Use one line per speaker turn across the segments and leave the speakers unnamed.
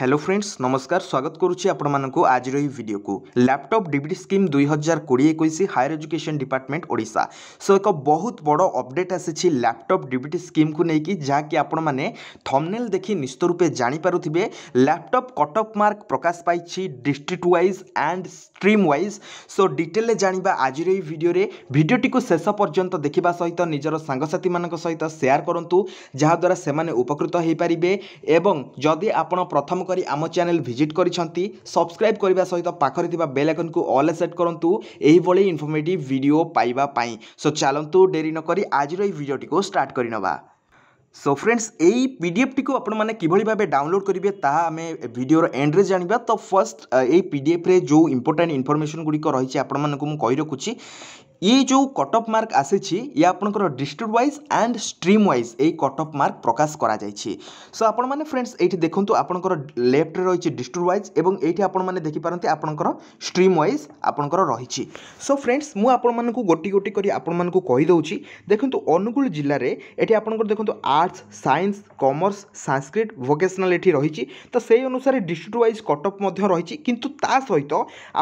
hello friends নমস্কার স্বাগত করুছি আপনার আজর এই ভিডিও কু ল্যাপটপ ডিবিটি স্কিম দুই হাজার কোড়িয়ে একুশ higher education department Odisha so এক বহুত বড় অপডেট আসিছি ল্যাপটপ ডিবিটি স্কিম কু নেই যাকি আপনার থমনেল দেখি নিশ্চিত রূপে জাঁপারুবে ল্যাপটপ কট অফ মার্ক প্রকাশ পাইছি district wise and stream wise so ডিটেলে জাঁয়া আজর এই ভিডিওরে ভিডিওটি শেষ পর্যন্ত দেখা সহ নিজের সাংসাথী মান সহ সেয়ার করতু যাদ্বারা সে উপকৃত হয়ে পারে এবং যদি আপনার প্রথম করি আমো চ্যানেল ভিজিট করিছন্তি সাবস্ক্রাইব করিবা সহিত পাখরি থিবা বেল আইকনକୁ অল সেট কৰন্তু এই বলে ইনফৰমেটিভ ভিডিও পাইবা পাই সো চালোন্তু ডেইৰি নকৰি আজিৰ এই ভিডিওটি কো ষ্টার্ট কৰিনবা সো ফ্ৰেণ্ডছ এই পিডিএফটি কো আপোন মানে কি বুলি ভাবে ডাউনলোড কৰিবে তা আমি ভিডিওৰ এণ্ডৰে জানিবাত ফৰ্স্ট এই পিডিএফৰে যো ইম্পৰটেন্ট ইনফৰমেচন গুৰি কৰি আছে আপোন মানক মই কৈ ৰাখুছি ये जो कटअफ मार्क आसी ये आपंकर district wise and stream wise यही कटअफ मार्क प्रकाश कर सो आपण मैंने फ्रेंड्स ये देखते आपंकर लेफ्ट रही डिस्ट्रिक्ट व्वज और ये आपने देखिपारती आपंकर स्ट्रीम व्वज आपंकर रही सो फ्रेंड्स मु गोटी गोटी करदे देखो अनुगूल जिले में ये आप देखो arts science commerce Sanskrit vocational ये रही तो से अनुसार डिस्ट्रिक्ट व्वज कटअफ रही कि ता सहित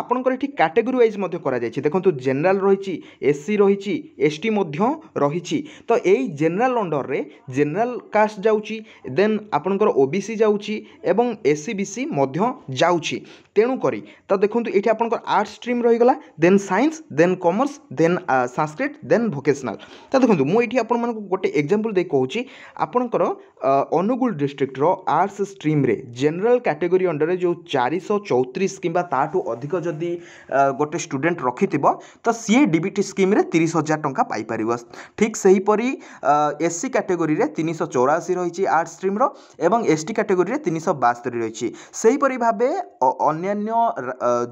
आपंकर कैटेगोरी व्वज कर देखो जेनेल रही এসসি রয়েছে এসটি মধ্য রয়েছে তো এই জেনারেল অন্ডর্রে জেনারেল কাস্ট যাচ্ছি দেন আপনার ওবিসি যাচ্ছি এবং এসসি বিসি মধ্য যাচ্ছি তেণুকরি তো দেখুন এটি আপনার আর্টস স্ট্রিম রয়েগলা then science then commerce then Sanskrit then vocational তো দেখুন মু এটি আপনার গোটে এক্সাম্পল দিয়ে কুচি আপনার অনুগুল ডিস্ট্রিক্টর আর্টস স্ট্রিম্রে জেনারেল ক্যাটেগোরি অন্ডরে যে চারিশ চৌত্রিশ কিংবা তাঠু অধিক যদি গোটে স্টুডেন্ট রক্ষিথিব তো সি ডিবিটি ইউনিট স্কিম্রে তিরিশ হাজার টঙ্কা পাইপার ঠিক সেইপরি এসসি ক্যাটেগোরিরে তিনশো চৌরাশি রয়েছে আর্টস স্ট্রিম্র এবং এসটি ক্যাটেগোরিরে তিনশো বাস্তরি রয়েছে সেইপরি ভাবে অন্যান্য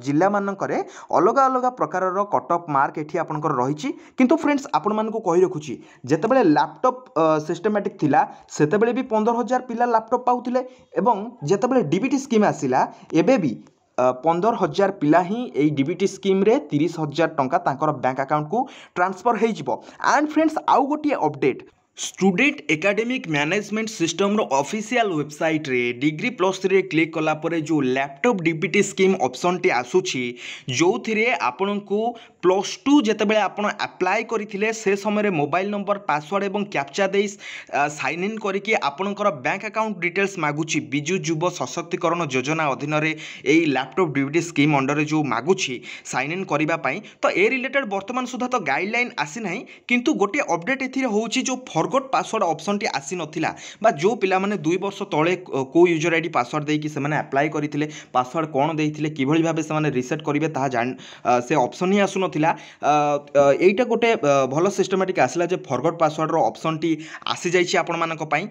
জেলামানকরে অলগা অলগা প্রকারর কট অফ মার্ক এটি আপনার রয়েছে কিন্তু ফ্রেন্ডস আপনার কই রাখুছি যেতবে ল্যাপটপ সিস্টেমেটিক লা সেতবে বি পনের হাজার পিলা ল্যাপটপ পাওলে এবং যেতবে ডিবিটি স্কিম আসিলা এবে বি ପନ୍ଦର ହଜାର ପିଲା ହିଁ ଏଇ ଡି ବି ଟି ସ୍କିମ୍ରେ ତିରିଶ ହଜାର ଟଙ୍କା ତାଙ୍କର ବ୍ୟାଙ୍କ ଆକାଉଣ୍ଟକୁ ଟ୍ରାନ୍ସଫର୍ ହୋଇଯିବ ଆଣ୍ଡ ଫ୍ରେଣ୍ଡସ୍ ଆଉ ଗୋଟିଏ ଅପଡ଼େଟ୍ স্টুডেন্ট ଏକାଡେମିକ୍ ମ୍ୟାନେଜମେଣ୍ଟ ସିଷ୍ଟମ୍ର ଅଫିସିଆଲ୍ ୱେବସାଇଟ୍ରେ ଡିଗ୍ରୀ ପ୍ଲସ୍ ଥ୍ରୀରେ କ୍ଲିକ୍ କଲା ପରେ ଯେଉଁ ଲ୍ୟାପଟପ୍ ଡିବିଟି ସ୍କିମ୍ ଅପସନ୍ଟି ଆସୁଛି ଯେଉଁଥିରେ ଆପଣଙ୍କୁ ପ୍ଲସ୍ ଟୁ ଯେତେବେଳେ ଆପଣ ଆପ୍ଲାଏ କରିଥିଲେ ସେ ସମୟରେ ମୋବାଇଲ୍ ନମ୍ବର ପାସୱାର୍ଡ଼ ଏବଂ କ୍ୟାପ୍ଚା ଦେଇ ସାଇନ୍ ଇନ୍ କରିକି ଆପଣଙ୍କର ବ୍ୟାଙ୍କ ଆକାଉଣ୍ଟ ଡିଟେଲ୍ସ ମାଗୁଛି ବିଜୁ ଯୁବ ସଶକ୍ତିକରଣ ଯୋଜନା ଅଧୀନରେ ଏହି ଲ୍ୟାପଟପ୍ ଡିବିଟି ସ୍କିମ୍ ଅଣ୍ଡରରେ ଯେଉଁ ମାଗୁଛି ସାଇନ୍ ଇନ୍ କରିବା ପାଇଁ ତ ଏ ରିଲେଟେଡ୍ ବର୍ତ୍ତମାନ ସୁଦ୍ଧା ତ ଗାଇଡ଼ଲାଇନ୍ ଆସିନାହିଁ କିନ୍ତୁ ଗୋଟିଏ ଅପଡ଼େଟ୍ ଏଥିରେ ହେଉଛି ଯେଉଁ ফরগট ପାସୱାର୍ଡ଼ ଅପସନ୍ଟି ଆସିନଥିଲା ବା ଯେଉଁ ପିଲାମାନେ ଦୁଇ ବର୍ଷ ତଳେ କେଉଁ ୟୁଜର୍ ଆଇ ଡି ପାସୱାର୍ଡ଼ ଦେଇକି ସେମାନେ ଆପ୍ଲାଏ କରିଥିଲେ ପାସୱାର୍ଡ଼ କ'ଣ ଦେଇଥିଲେ କିଭଳି ଭାବେ ସେମାନେ ରିସେଟ୍ କରିବେ ତାହା ସେ ଅପସନ୍ ହିଁ ଆସୁନଥିଲା ଏଇଟା ଗୋଟେ ଭଲ ସିଷ୍ଟମେଟିକ୍ ଆସିଲା ଯେ ଫରଗଟ୍ ପାସୱାର୍ଡ଼ର ଅପସନ୍ଟି ଆସିଯାଇଛି ଆପଣମାନଙ୍କ ପାଇଁ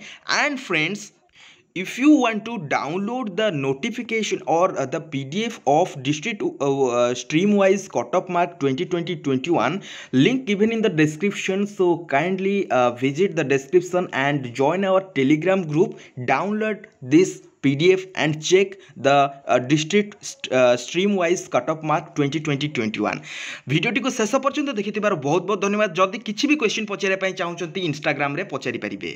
and friends if you want to download the notification or uh, the pdf of district uh, uh, streamwise cut off mark 2020-21 link given in the description so kindly visit the description and join our telegram group download this pdf and check the district streamwise cut off mark 2020-21 ভিডিওটি কো শেষ পর্যন্ত দেখিଥିবাରୁ বহুত বহুত ধন্যবাদ যদি কিছু ବି question পচারিবা ପାଇଁ ଚାହୁଁଛନ୍ତି ইনস্টাগ্রাম ରେ পচারি ପାରିବେ